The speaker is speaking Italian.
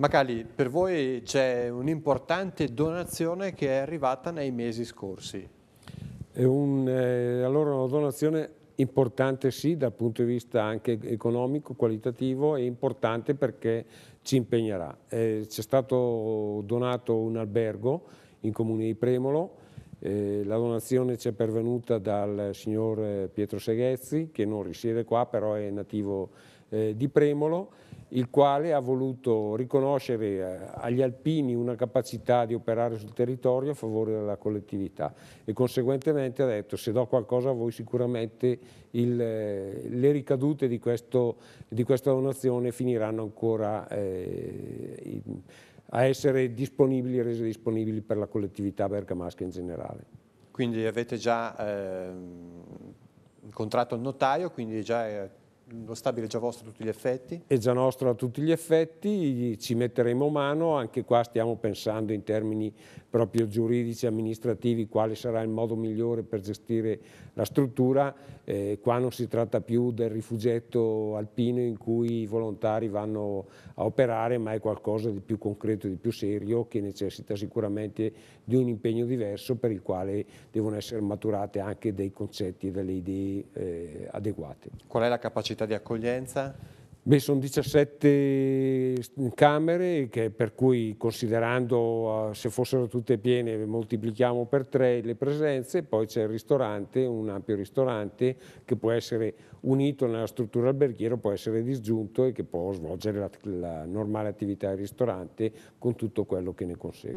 Macali, per voi c'è un'importante donazione che è arrivata nei mesi scorsi. È un, eh, allora una donazione importante sì dal punto di vista anche economico, qualitativo e importante perché ci impegnerà. Eh, C'è stato donato un albergo in comune di Premolo, eh, la donazione ci è pervenuta dal signor eh, Pietro Seghezzi che non risiede qua però è nativo di eh, di Premolo, il quale ha voluto riconoscere eh, agli alpini una capacità di operare sul territorio a favore della collettività e conseguentemente ha detto se do qualcosa a voi sicuramente il, eh, le ricadute di, questo, di, questa donazione finiranno ancora eh, a essere disponibili, e rese disponibili per la collettività bergamasca in generale. Quindi avete già eh, incontrato il notaio, quindi già... È eh, lo stabile è già vostro a tutti gli effetti? È già nostro a tutti gli effetti, ci metteremo mano, anche qua stiamo pensando in termini proprio giuridici, e amministrativi, quale sarà il modo migliore per gestire la struttura. Eh, qua non si tratta più del rifugietto alpino in cui i volontari vanno a operare, ma è qualcosa di più concreto, di più serio, che necessita sicuramente di un impegno diverso per il quale devono essere maturate anche dei concetti e delle idee eh, adeguate. Qual è la capacità? capacità di accoglienza? Beh, sono 17 camere, per cui considerando eh, se fossero tutte piene moltiplichiamo per tre le presenze, poi c'è il ristorante, un ampio ristorante che può essere unito nella struttura alberghiera, può essere disgiunto e che può svolgere la, la normale attività del ristorante con tutto quello che ne consegue.